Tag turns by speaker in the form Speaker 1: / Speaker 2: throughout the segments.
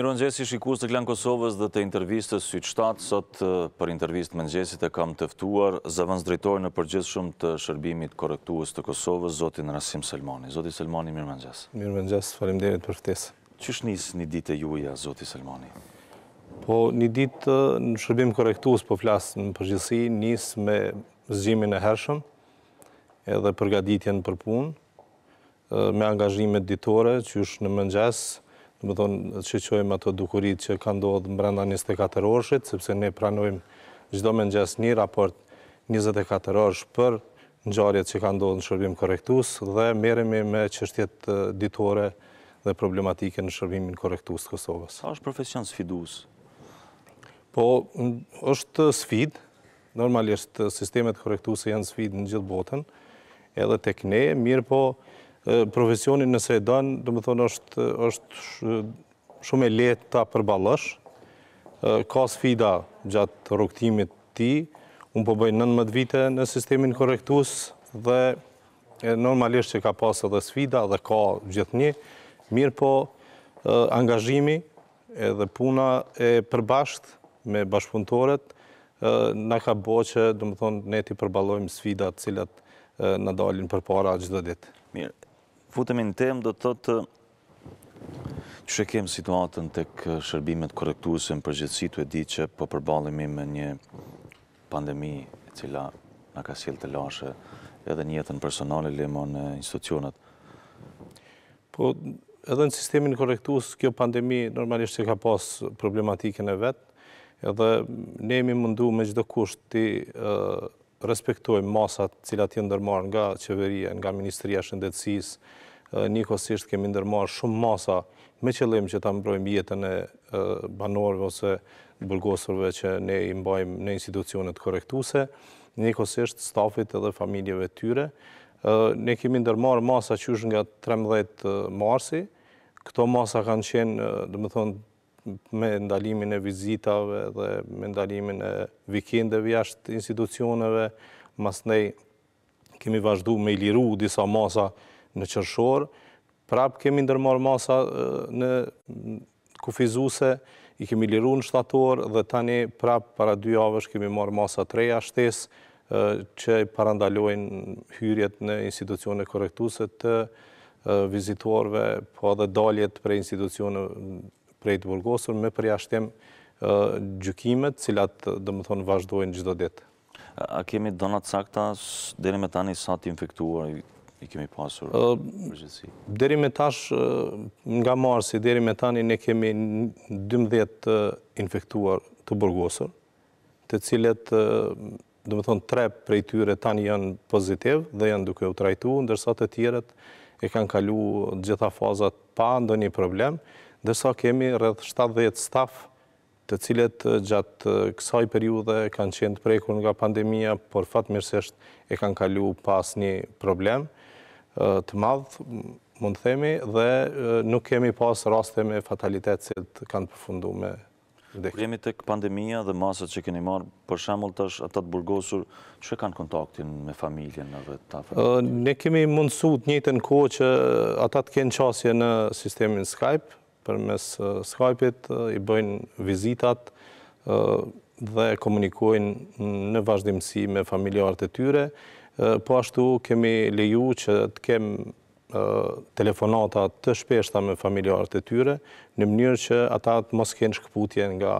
Speaker 1: Mirë nëgjesi shikus të klanë Kosovës dhe të intervistës sytë shtatë, sot për intervistë më nëgjesit e kam tëftuar zëvëns drejtojnë në përgjith shumë të shërbimit korektuës të Kosovës, Zotin Rasim Selmoni. Zotin Selmoni, mirë më
Speaker 2: Mirë më nëgjes, për ftesë. Qështë njësë një ditë e juja, Zotin Selmoni? Po, një ditë në shërbim korektuës po flasë në përgjithësi njësë me zgjimin e hershëm edhe përgaditjen për punë, me ditore në mëngjes, më thonë, qojmë ato dukurit që ka ndodhë brenda 24 orëshit, sepse ne pranojmë gjdo me nxas një raport 24 orësh për në që ka ndodhë në shërbim korektus dhe meremi me qështjet ditore dhe problematike në shërbimin korektus të Kosovës. A është profesion sfidus? Po, është sfid, normalisht sistemet korektusë janë sfid në gjithë botën, edhe tek ne, mirë po, profesionin nëse e danë, dhe më thonë është shumë e letë ta përbalësh, ka sfida gjatë rukëtimit ti, unë përbëjnë po 19 vite në sistemin korektus dhe normalisht që ka pasë edhe sfida dhe ka gjithë një, mirë po angazhimi edhe puna e përbasht me bashkëpuntoret në ka bo që, dhe më thonë, ne ti përbalojmë sfida cilat në dalin për para gjithë dhe ditë.
Speaker 1: Mirë, futemi në temë do të thotë që e kemë situatën të kë shërbimet korektuese në përgjithësi të e di që po përbalimi me një pandemi e cila në ka sjellë të lashe edhe një jetën personale lemon në institucionet.
Speaker 2: Po, edhe në sistemin korektus, kjo pandemi normalisht që ka pas problematikën e vetë, edhe ne jemi mundu me gjithë kusht të respektojmë masat cilat jë ndërmarë nga qeveria, nga Ministria Shëndetsis, eh, një kosisht kemi ndërmarë shumë masa me qëllim që ta mbrojmë jetën e eh, banorëve ose bulgosurve që ne imbajmë në institucionet korektuse, një kosisht stafit edhe familjeve tyre. Eh, ne kemi ndërmarë masa që është nga 13 marsi, këto masa kanë qenë, dhe më thonë, me ndalimin e vizitave dhe me ndalimin e vikendeve jashtë institucioneve. nej kemi vazhdu me i liru disa masa në qërshorë, prapë kemi ndërmarë masa në kufizuse, i kemi liru në shtatorë dhe tani prapë para dy avësh kemi marë masa treja shtesë që i parandalojnë hyrjet në institucione korektuse të vizitorve, po edhe daljet për institucione prej të burgosur me përjashtim gjukimet, cilat dëmë thonë vazhdojnë gjithdo ditë. A kemi donat sakta, dheri me tani sa të infektuar i kemi pasur përgjithsi? Dheri me tash, nga marsi, dheri me tani ne kemi 12 infektuar të burgosur, të cilet, dëmë thonë, tre prej tyre tani janë pozitiv dhe janë duke u trajtu, ndërsa të tjeret e kanë kalu gjitha fazat pa ndonjë një Dërsa kemi rrëth 70 staf të cilet gjatë kësaj periude kanë qenë të prekur nga pandemija, por fatë mirësisht e kanë kalu pas një problem të madhë, mund themi, dhe nuk kemi pas raste me fatalitet që të
Speaker 1: kanë përfundu me dhe. Kërë jemi të pandemija dhe masët që keni marë, për shemull të është atë të burgosur, që kanë kontaktin me familjen dhe ta afer?
Speaker 2: Ne kemi mundësut të në kohë që atë të kenë qasje në sistemin Skype, për mes Skype-it, i bëjnë vizitat dhe komunikojnë në vazhdimësi me familjarët e tyre. Po ashtu kemi leju që të kemë telefonata të shpeshta me familjarët e tyre, në mënyrë që ata të mos kënë shkëputje nga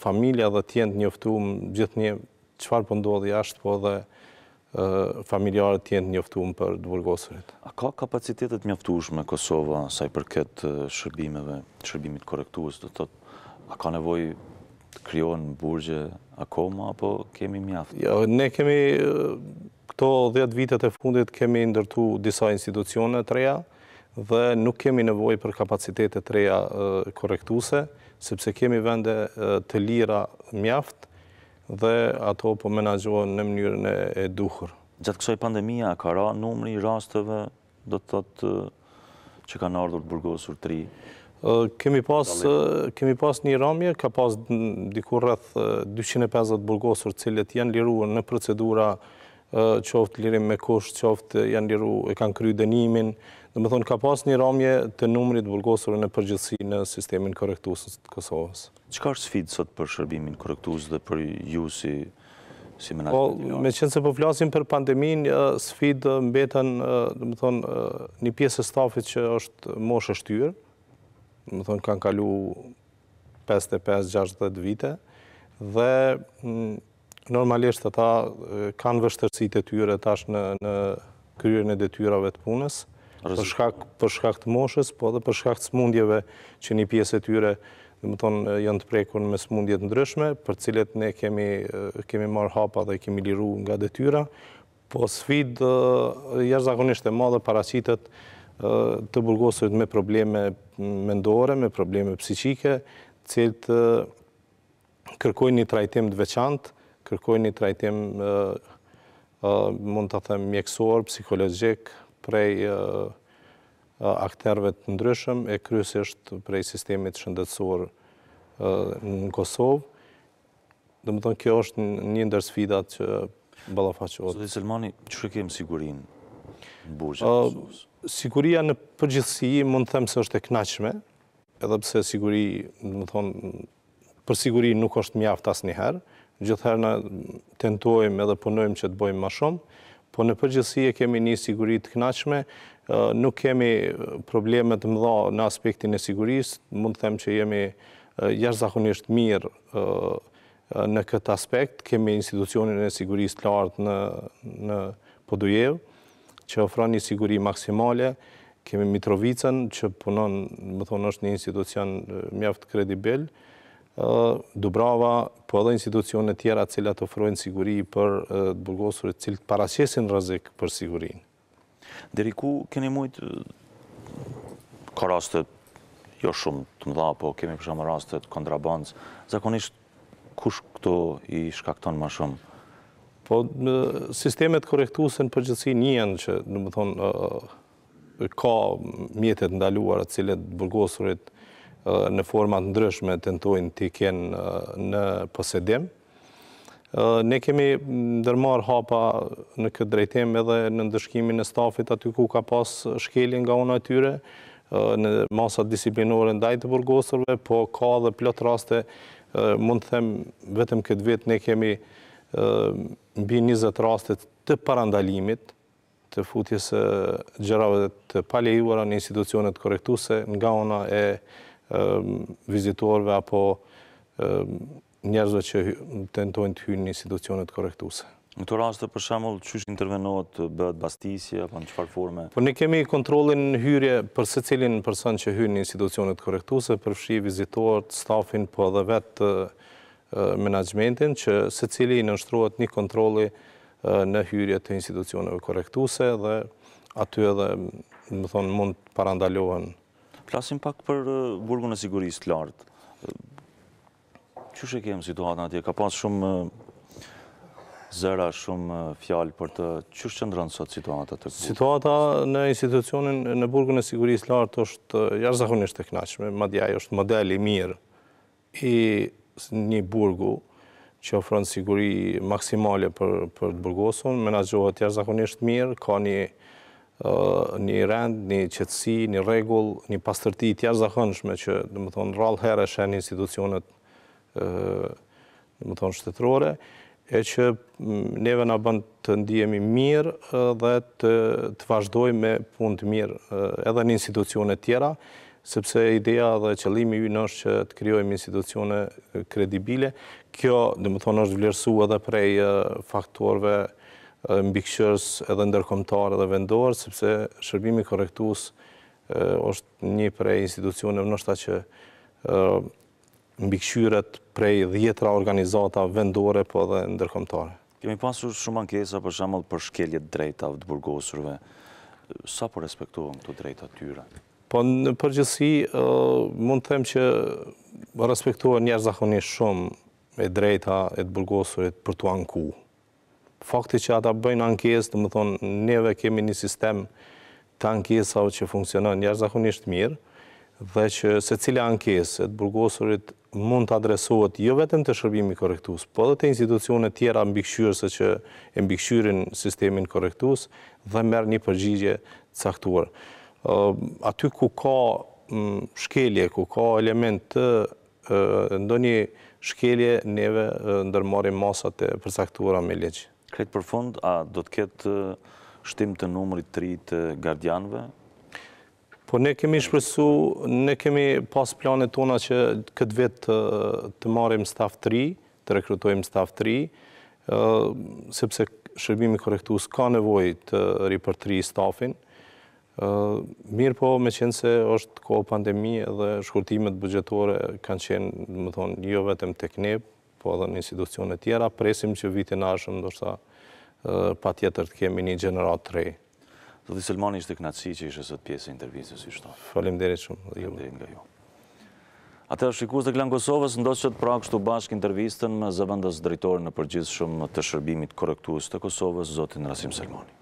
Speaker 2: familja dhe tjendë njëftumë gjithë një qëfar përndodhë po i ashtë, po dhe familjarët tjenë njëftumë për dëvërgosërit.
Speaker 1: A ka kapacitetet njëftushme Kosova saj përket shërbimeve, shërbimit korektuës, dhe të të, a ka nevoj të kryonë burgje akoma, apo
Speaker 2: kemi mjaftë? Ja, jo, ne kemi, këto 10 vitet e fundit, kemi ndërtu disa institucionet reja, dhe nuk kemi nevoj për kapacitetet reja korektuuse, sepse kemi vende të lira mjaftë, dhe ato
Speaker 1: po menagjohen në mënyrën e duhur. Gjatë kësoj pandemija, ka ra numri rastëve, do të tëtë eh, që ka në ardhur të burgosur tri? Kemi
Speaker 2: pas një ramje, ka pas dikur rrëth 250 burgosur cilët janë liruën në procedura nështë qoftë lirim me kush, qoftë janë liru, e kanë kryu dënimin, dhe më thonë, ka pas një ramje të numrit vulgosurë në përgjithsi në sistemin
Speaker 1: korektusës të Kosovës. Qëka është sfit sot për shërbimin korektusë dhe për ju si si menatë? Po,
Speaker 2: me qenë se përflasim po për pandemin, sfit mbetën, dhe më thonë, një pjesë e stafit që është moshë shtyrë, dhe më thonë, kanë kalu 55-60 vite, dhe mm, normalisht ata kanë vështërësit e tyre tash në në kryerjen e detyrave të punës për shkak për shkak të moshës, po dhe për shkak të smundjeve që një pjesë e tyre, dhe më thonë, janë të prekur me smundje të ndryshme, për të ne kemi kemi marr hapa dhe kemi liruar nga detyra, po sfid jashtëzakonisht e madhe paraqitet të burgosurit me probleme mendore, me probleme psikike, cilët kërkojnë një trajtim të veçantë kërkoj një trajtim mund të them mjekësor, psikologjik, prej akterve të ndryshëm, e krysisht prej sistemit shëndetsor në Kosovë. Dhe më thonë, kjo është një ndër sfidat që balafaqot. Zotit Selmani, që kemë sigurin në burqë në Kosovës? Siguria në përgjithësi, mund të them se është e knaqme, edhe pëse siguri, më për siguri nuk është mjaft asë njëherë, gjithherë në tentojmë edhe punojmë që të bojmë ma shumë, po në përgjësi e kemi një sigurit knaqme, nuk kemi problemet mëdha në aspektin e sigurisë, mund të them që jemi jashtë mirë në këtë aspekt, kemi institucionin e sigurisë të lartë në, në Podujev, që ofron një siguri maksimale, kemi Mitrovicën, që punon, më thonë, është një institucion mjaftë kredibilë, Dubrava, po edhe institucionet tjera cilat ofrojnë siguri për të burgosurit cilët parasjesin rëzik për sigurin. Dheri ku
Speaker 1: keni mujtë ka rastet jo shumë të mdha, po kemi përshamë rastet kontrabandës, zakonisht kush këto i shkakton ma shumë?
Speaker 2: Po, sistemet korektusën për gjithësi njën që, në më thonë, ka mjetet ndaluar atë cilët burgosurit në format ndryshme të ndojnë të i kjenë në posedim. Ne kemi ndërmarë hapa në këtë drejtim edhe në ndërshkimin e stafit aty ku ka pas shkelin nga unë atyre, në masat disiplinore në dajtë burgosurve, po ka dhe plot raste mund të them vetëm këtë vetë ne kemi mbi 20 rastet të parandalimit të futjes gjërave të palejuara në institucionet korektuse nga ona e Ehm,
Speaker 1: vizitorve apo ehm, njerëzve që tentojnë të hynë institucionet korektuse. Në të rastë, për shemëll, qështë intervenohet, bëhet bastisje, apo në qëfar forme? Po, ne kemi
Speaker 2: kontrolin në hyrje për se cilin person që hynë institucionet
Speaker 1: korektuse, përfshi
Speaker 2: vizitorët, stafin, po edhe vetë menagjmentin, që se cili në nështruat një kontroli në hyrje të institucionet korektuse, dhe aty edhe,
Speaker 1: mund të mund parandalohen Plasim pak për burgun e sigurisë të lartë. Qështë e kemë situatën atje? Ka pas shumë zera, shumë fjalë për të... Qështë që ndronë sot situatët të burgun? Situata në
Speaker 2: institucionin në burgun e sigurisë të lartë është jarë zahonisht të knaqëme. Madjaj është modeli mirë i një burgu që ofronë siguri maksimale për të burgosën. Menazgjohet jarë zahonisht mirë, ka një një rend, një qëtësi, një regull, një pastërti i tjerë zahënshme që, dhe më thonë, rralë herë e shenë institucionet, dhe më thonë, shtetërore, e që neve në bënd të ndihemi mirë dhe të vazhdoj me punë të mirë edhe në institucionet tjera, sepse ideja dhe qëlimi ju nështë që të kryojmë institucionet kredibile. Kjo, dhe më thonë, është vlerësu edhe prej faktorve mbiqëshërës edhe ndërkomtarë edhe vendorë, sepse shërbimi korektus është një prej institucionëve nështëta që mbiqëshyret prej dhjetra organizata vendore po edhe ndërkomtare.
Speaker 1: Kemi pasur shumë ankesa për shamëll për shkeljet drejta të burgosurve. Sa për po respektuam të drejta tyra?
Speaker 2: Po në përgjësi, mund të them që respektuar njerë shumë e drejta e të burgosurit për të anku. Në fakti që ata bëjnë ankesë, të më thonë, neve kemi një sistem të ankesa o që funksionën njërë mirë, dhe që se cilë ankesë e të burgosurit mund të adresohet jo vetëm të shërbimi korektus, po dhe të institucionet tjera mbikëshyrëse që e mbikëshyrin sistemin korektus dhe merë një përgjigje caktuar. Aty ku ka shkelje, ku ka element të ndonjë shkelje, neve ndërmarim masat e përcaktuara me leqë. Kretë për fund, a do të ketë uh, shtim të numëri tri të gardianve? Po, ne kemi shpresu, ne kemi pas planet tona që këtë vetë uh, të marim staf tri, të rekrutojmë staf tri, uh, sepse shërbimi korektus ka nevoj të ripër tri stafin, Mirë po me qenë se është kohë pandemi edhe shkurtimet bugjetore kanë qenë, më thonë, jo vetëm të knepë, po edhe në institucionet tjera, presim që vitin ashëm, ndoshta, pa tjetër të kemi një generat të rej. Dhe dhe Selman ishte
Speaker 1: knatësi që ishe sëtë pjesë e intervjizës i shto. Falim deri shumë. Falim deri nga ju. Ate, e shikus dhe Klanë Kosovës, ndosë që të pra kështu bashkë intervjistën me zëvëndës drejtorë në përgjithë shumë të shërbimit korektuës të Kosovës, Zotin Rasim Selmoni.